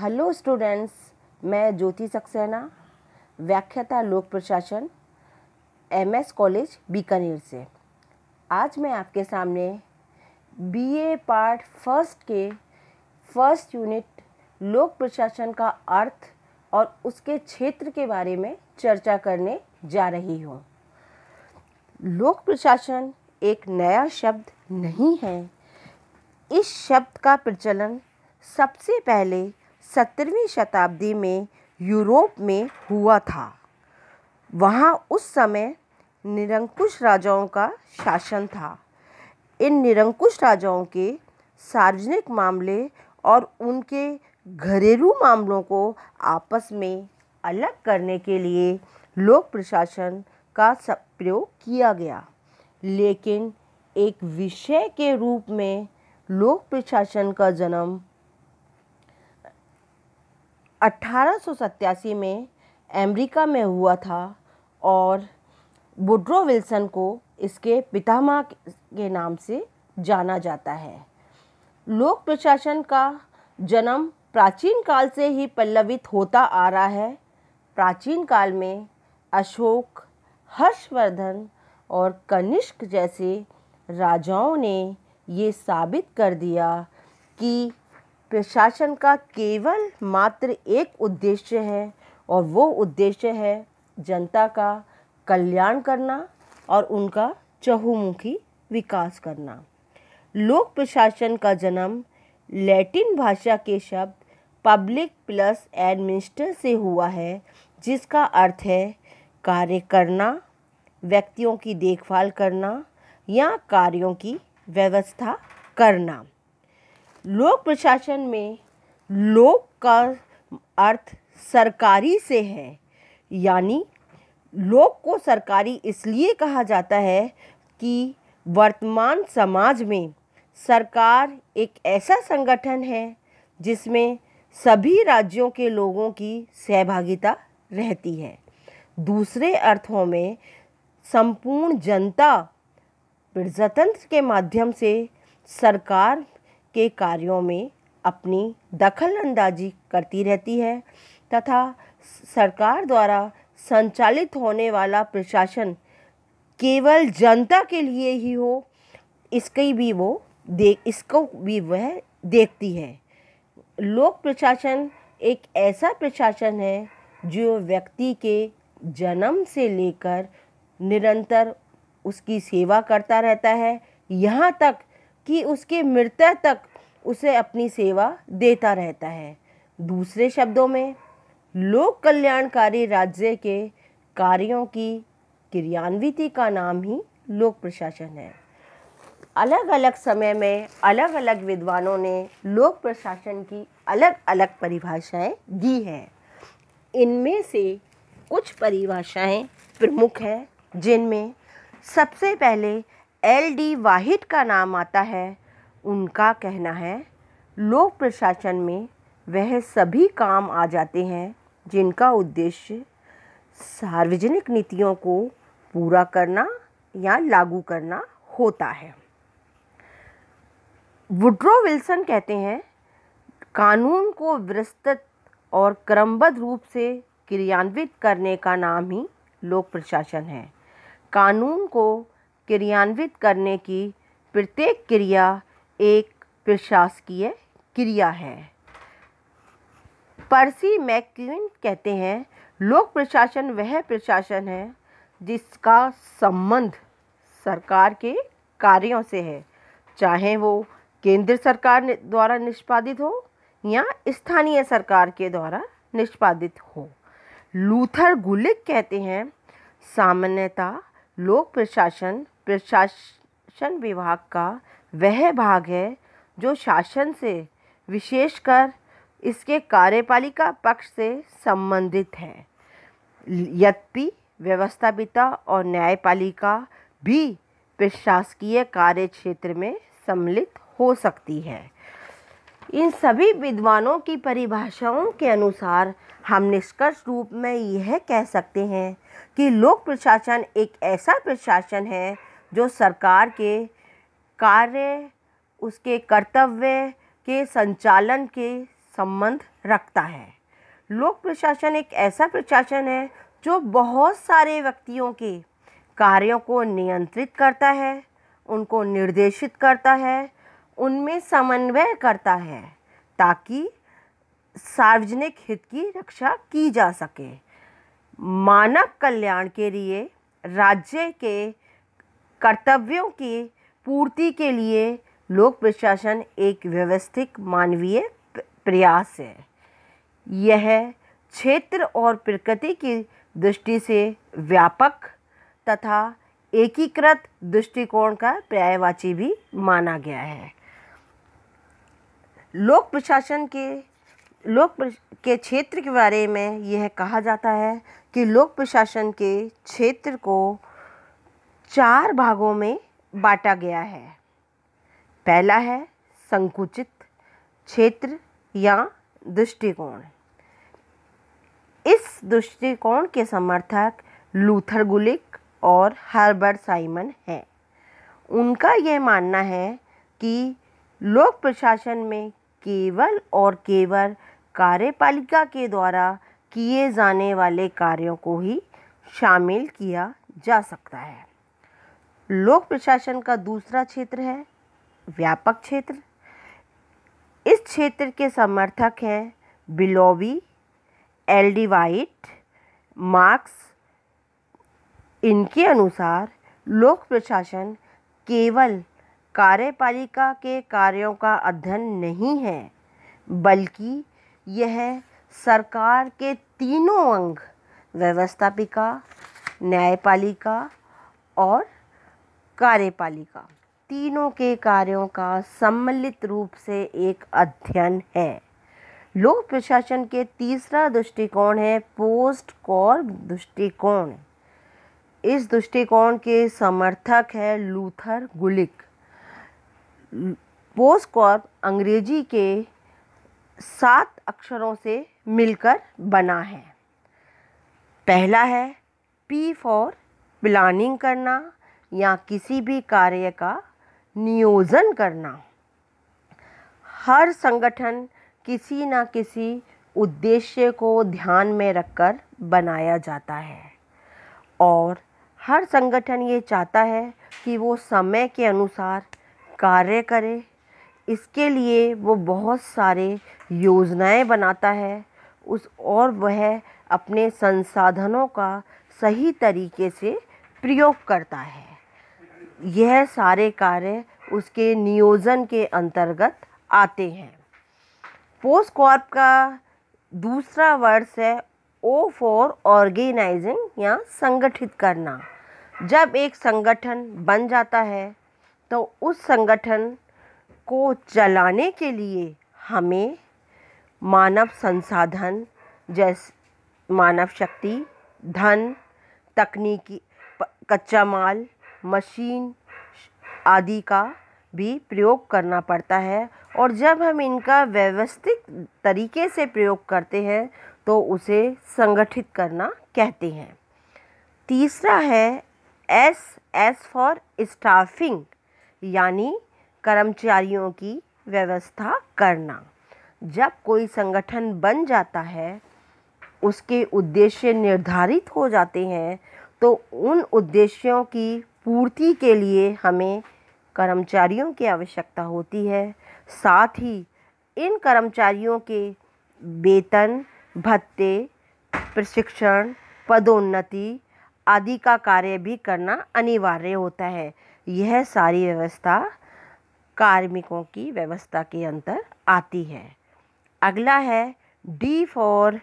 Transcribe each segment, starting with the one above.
hello students मैं ज्योति सक्सेना व्याख्याता लोक प्रशासन एमएस कॉलेज बीकानेर से आज मैं आपके सामने बीए पार्ट फर्स्ट के फर्स्ट यूनिट लोक प्रशासन का अर्थ और उसके क्षेत्र के बारे में चर्चा करने जा रही हूँ लोक प्रशासन एक नया शब्द नहीं है इस शब्द का प्रचलन सबसे पहले सत्रहवीं शताब्दी में यूरोप में हुआ था वहाँ उस समय निरंकुश राजाओं का शासन था इन निरंकुश राजाओं के सार्वजनिक मामले और उनके घरेलू मामलों को आपस में अलग करने के लिए लोक प्रशासन का सब प्रयोग किया गया लेकिन एक विषय के रूप में लोक प्रशासन का जन्म अट्ठारह में अमेरिका में हुआ था और बुड्रो विल्सन को इसके पितामह के नाम से जाना जाता है लोक प्रशासन का जन्म प्राचीन काल से ही पल्लवित होता आ रहा है प्राचीन काल में अशोक हर्षवर्धन और कनिष्क जैसे राजाओं ने ये साबित कर दिया कि प्रशासन का केवल मात्र एक उद्देश्य है और वो उद्देश्य है जनता का कल्याण करना और उनका चहुमुखी विकास करना लोक प्रशासन का जन्म लैटिन भाषा के शब्द पब्लिक प्लस एडमिनिस्टर से हुआ है जिसका अर्थ है कार्य करना व्यक्तियों की देखभाल करना या कार्यों की व्यवस्था करना लोक प्रशासन में लोक का अर्थ सरकारी से है यानी लोक को सरकारी इसलिए कहा जाता है कि वर्तमान समाज में सरकार एक ऐसा संगठन है जिसमें सभी राज्यों के लोगों की सहभागिता रहती है दूसरे अर्थों में संपूर्ण जनता प्रजातंत्र के माध्यम से सरकार के कार्यों में अपनी दखल अंदाजी करती रहती है तथा सरकार द्वारा संचालित होने वाला प्रशासन केवल जनता के लिए ही हो इसकी भी वो देख इसको भी वह देखती है लोक प्रशासन एक ऐसा प्रशासन है जो व्यक्ति के जन्म से लेकर निरंतर उसकी सेवा करता रहता है यहाँ तक कि उसके मृत्यु तक उसे अपनी सेवा देता रहता है दूसरे शब्दों में लोक कल्याणकारी राज्य के कार्यों की क्रियान्विति का नाम ही लोक प्रशासन है अलग अलग समय में अलग अलग विद्वानों ने लोक प्रशासन की अलग अलग परिभाषाएं दी हैं इनमें से कुछ परिभाषाएं प्रमुख हैं जिनमें सबसे पहले एल डी वाहिद का नाम आता है उनका कहना है लोक प्रशासन में वह सभी काम आ जाते हैं जिनका उद्देश्य सार्वजनिक नीतियों को पूरा करना या लागू करना होता है वुड्रो विल्सन कहते हैं कानून को विस्तृत और क्रमबद्ध रूप से क्रियान्वित करने का नाम ही लोक प्रशासन है कानून को क्रियान्वित करने की प्रत्येक क्रिया एक प्रशासकीय क्रिया है पर्सी मैक्विन कहते हैं लोक प्रशासन वह प्रशासन है जिसका संबंध सरकार के कार्यों से है चाहे वो केंद्र सरकार द्वारा निष्पादित हो या स्थानीय सरकार के द्वारा निष्पादित हो लूथर गुलिक कहते हैं सामान्यतः लोक प्रशासन प्रशासन विभाग का वह भाग है जो शासन से विशेषकर इसके कार्यपालिका पक्ष से संबंधित है यद्यपि व्यवस्थापिता और न्यायपालिका भी प्रशासकीय कार्य क्षेत्र में सम्मिलित हो सकती है इन सभी विद्वानों की परिभाषाओं के अनुसार हम निष्कर्ष रूप में यह कह सकते हैं कि लोक प्रशासन एक ऐसा प्रशासन है जो सरकार के कार्य उसके कर्तव्य के संचालन के संबंध रखता है लोक प्रशासन एक ऐसा प्रशासन है जो बहुत सारे व्यक्तियों के कार्यों को नियंत्रित करता है उनको निर्देशित करता है उनमें समन्वय करता है ताकि सार्वजनिक हित की रक्षा की जा सके मानव कल्याण के लिए राज्य के कर्तव्यों की पूर्ति के लिए लोक प्रशासन एक व्यवस्थित मानवीय प्रयास है यह क्षेत्र और प्रकृति की दृष्टि से व्यापक तथा एकीकृत दृष्टिकोण का पर्यायवाची भी माना गया है लोक प्रशासन के लोक के क्षेत्र के बारे में यह कहा जाता है कि लोक प्रशासन के क्षेत्र को चार भागों में बांटा गया है पहला है संकुचित क्षेत्र या दृष्टिकोण इस दृष्टिकोण के समर्थक लूथर गुलिक और हर्बर्ट साइमन हैं उनका यह मानना है कि लोक प्रशासन में केवल और केवल कार्यपालिका के द्वारा किए जाने वाले कार्यों को ही शामिल किया जा सकता है लोक प्रशासन का दूसरा क्षेत्र है व्यापक क्षेत्र इस क्षेत्र के समर्थक हैं बिलोवी एल डी वाइट मार्क्स इनके अनुसार लोक प्रशासन केवल कार्यपालिका के कार्यों का अध्ययन नहीं है बल्कि यह सरकार के तीनों अंग व्यवस्थापिका न्यायपालिका और कार्यपालिका तीनों के कार्यों का सम्मिलित रूप से एक अध्ययन है लोक प्रशासन के तीसरा दृष्टिकोण है पोस्ट कॉर दृष्टिकोण इस दृष्टिकोण के समर्थक है लूथर गुलिक पोस्ट कॉर अंग्रेजी के सात अक्षरों से मिलकर बना है पहला है पी फॉर प्लानिंग करना या किसी भी कार्य का नियोजन करना हर संगठन किसी न किसी उद्देश्य को ध्यान में रखकर बनाया जाता है और हर संगठन ये चाहता है कि वो समय के अनुसार कार्य करे इसके लिए वो बहुत सारे योजनाएं बनाता है उस और वह अपने संसाधनों का सही तरीके से प्रयोग करता है यह सारे कार्य उसके नियोजन के अंतर्गत आते हैं पोस्ट कॉर्प का दूसरा वर्ड्स है ओ फॉर ऑर्गेनाइजिंग या संगठित करना जब एक संगठन बन जाता है तो उस संगठन को चलाने के लिए हमें मानव संसाधन जैसे मानव शक्ति धन तकनीकी कच्चा माल मशीन आदि का भी प्रयोग करना पड़ता है और जब हम इनका व्यवस्थित तरीके से प्रयोग करते हैं तो उसे संगठित करना कहते हैं तीसरा है एस एस फॉर स्टाफिंग यानी कर्मचारियों की व्यवस्था करना जब कोई संगठन बन जाता है उसके उद्देश्य निर्धारित हो जाते हैं तो उन उद्देश्यों की पूर्ति के लिए हमें कर्मचारियों की आवश्यकता होती है साथ ही इन कर्मचारियों के वेतन भत्ते प्रशिक्षण पदोन्नति आदि का कार्य भी करना अनिवार्य होता है यह सारी व्यवस्था कार्मिकों की व्यवस्था के अंतर आती है अगला है डी फॉर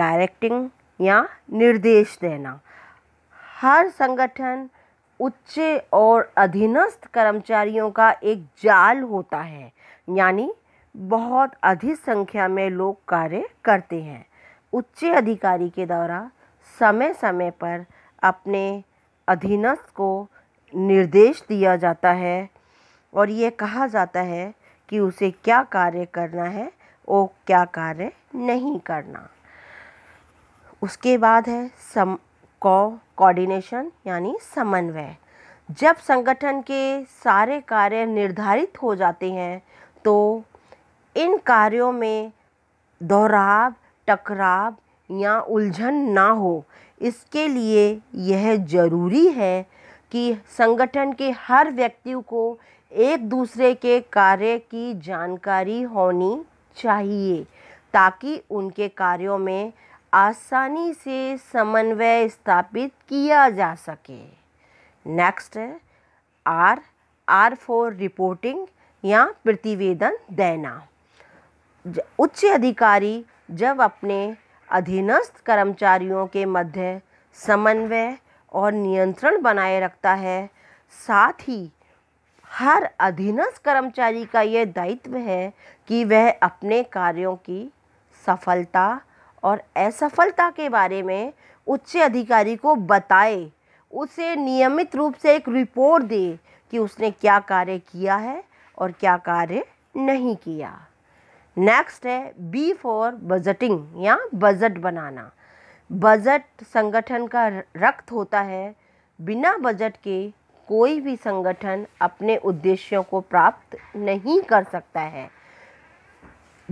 डायरेक्टिंग या निर्देश देना हर संगठन उच्च और अधीनस्थ कर्मचारियों का एक जाल होता है यानी बहुत अधिक संख्या में लोग कार्य करते हैं उच्च अधिकारी के द्वारा समय समय पर अपने अधीनस्थ को निर्देश दिया जाता है और ये कहा जाता है कि उसे क्या कार्य करना है और क्या कार्य नहीं करना उसके बाद है सम को कोऑर्डिनेशन यानी समन्वय जब संगठन के सारे कार्य निर्धारित हो जाते हैं तो इन कार्यों में दोहराव टकराव या उलझन ना हो इसके लिए यह जरूरी है कि संगठन के हर व्यक्ति को एक दूसरे के कार्य की जानकारी होनी चाहिए ताकि उनके कार्यों में आसानी से समन्वय स्थापित किया जा सके नेक्स्ट है आर आर फॉर रिपोर्टिंग या प्रतिवेदन देना उच्च अधिकारी जब अपने अधीनस्थ कर्मचारियों के मध्य समन्वय और नियंत्रण बनाए रखता है साथ ही हर अधीनस्थ कर्मचारी का यह दायित्व है कि वह अपने कार्यों की सफलता और असफलता के बारे में उच्च अधिकारी को बताए उसे नियमित रूप से एक रिपोर्ट दे कि उसने क्या कार्य किया है और क्या कार्य नहीं किया नेक्स्ट है बी फॉर बजटिंग या बजट बनाना बजट संगठन का रक्त होता है बिना बजट के कोई भी संगठन अपने उद्देश्यों को प्राप्त नहीं कर सकता है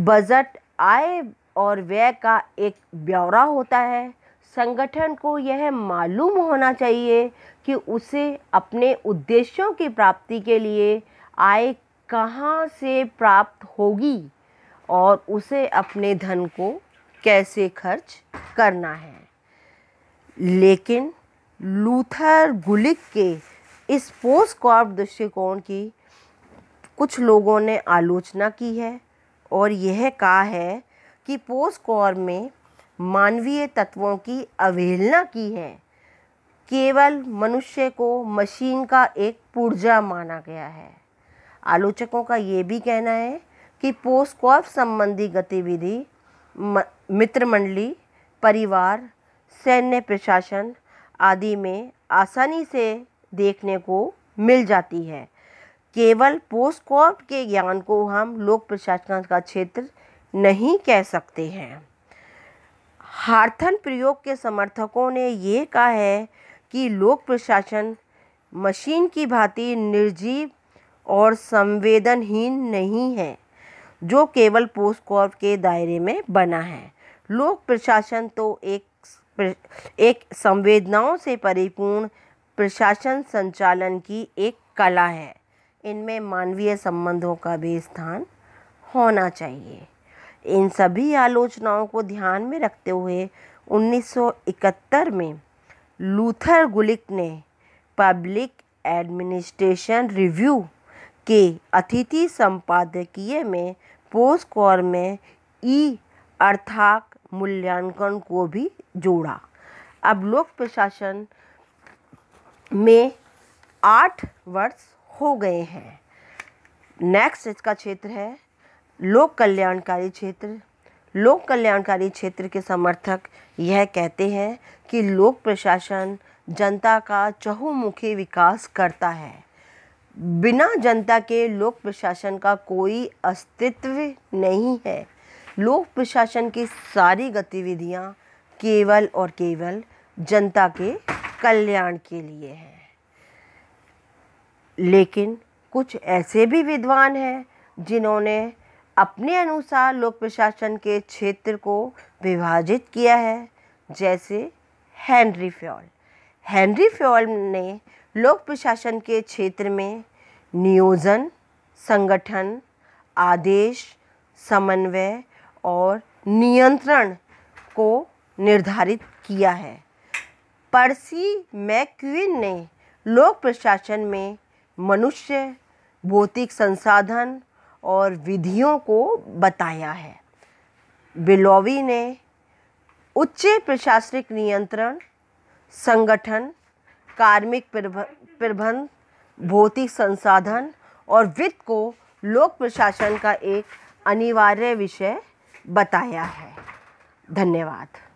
बजट आय और व्यय का एक ब्यौरा होता है संगठन को यह मालूम होना चाहिए कि उसे अपने उद्देश्यों की प्राप्ति के लिए आय कहाँ से प्राप्त होगी और उसे अपने धन को कैसे खर्च करना है लेकिन लूथर गुलिक के इस पोस्ट कॉर्प दृष्टिकोण की कुछ लोगों ने आलोचना की है और यह कहा है कि पोस्ट कौर में मानवीय तत्वों की अवहेलना की है केवल मनुष्य को मशीन का एक पुर्जा माना गया है आलोचकों का ये भी कहना है कि पोस्ट कॉर्प संबंधी गतिविधि मित्र मंडली परिवार सैन्य प्रशासन आदि में आसानी से देखने को मिल जाती है केवल पोस्ट कॉर्प के ज्ञान को हम लोक प्रशासन का क्षेत्र नहीं कह सकते हैं हार्थन प्रयोग के समर्थकों ने ये कहा है कि लोक प्रशासन मशीन की भांति निर्जीव और संवेदनहीन नहीं है जो केवल पोस्ट कॉर्प के दायरे में बना है लोक प्रशासन तो एक एक संवेदनाओं से परिपूर्ण प्रशासन संचालन की एक कला है इनमें मानवीय संबंधों का भी स्थान होना चाहिए इन सभी आलोचनाओं को ध्यान में रखते हुए 1971 में लूथर गुलिक ने पब्लिक एडमिनिस्ट्रेशन रिव्यू के अतिथि संपादकीय में पोस्ट कॉर में ई अर्थात मूल्यांकन को भी जोड़ा अब लोक प्रशासन में आठ वर्ष हो गए हैं नेक्स्ट इसका क्षेत्र है लोक कल्याणकारी क्षेत्र लोक कल्याणकारी क्षेत्र के समर्थक यह कहते हैं कि लोक प्रशासन जनता का चहुमुखी विकास करता है बिना जनता के लोक प्रशासन का कोई अस्तित्व नहीं है लोक प्रशासन की सारी गतिविधियाँ केवल और केवल जनता के कल्याण के लिए हैं लेकिन कुछ ऐसे भी विद्वान हैं जिन्होंने अपने अनुसार लोक प्रशासन के क्षेत्र को विभाजित किया है जैसे हेनरी फ्योल हेनरी फ्योल ने लोक प्रशासन के क्षेत्र में नियोजन संगठन आदेश समन्वय और नियंत्रण को निर्धारित किया है पर्सी मैक्विन ने लोक प्रशासन में मनुष्य भौतिक संसाधन और विधियों को बताया है बिलोवी ने उच्च प्रशासनिक नियंत्रण संगठन कार्मिक प्रबंध भौतिक संसाधन और वित्त को लोक प्रशासन का एक अनिवार्य विषय बताया है धन्यवाद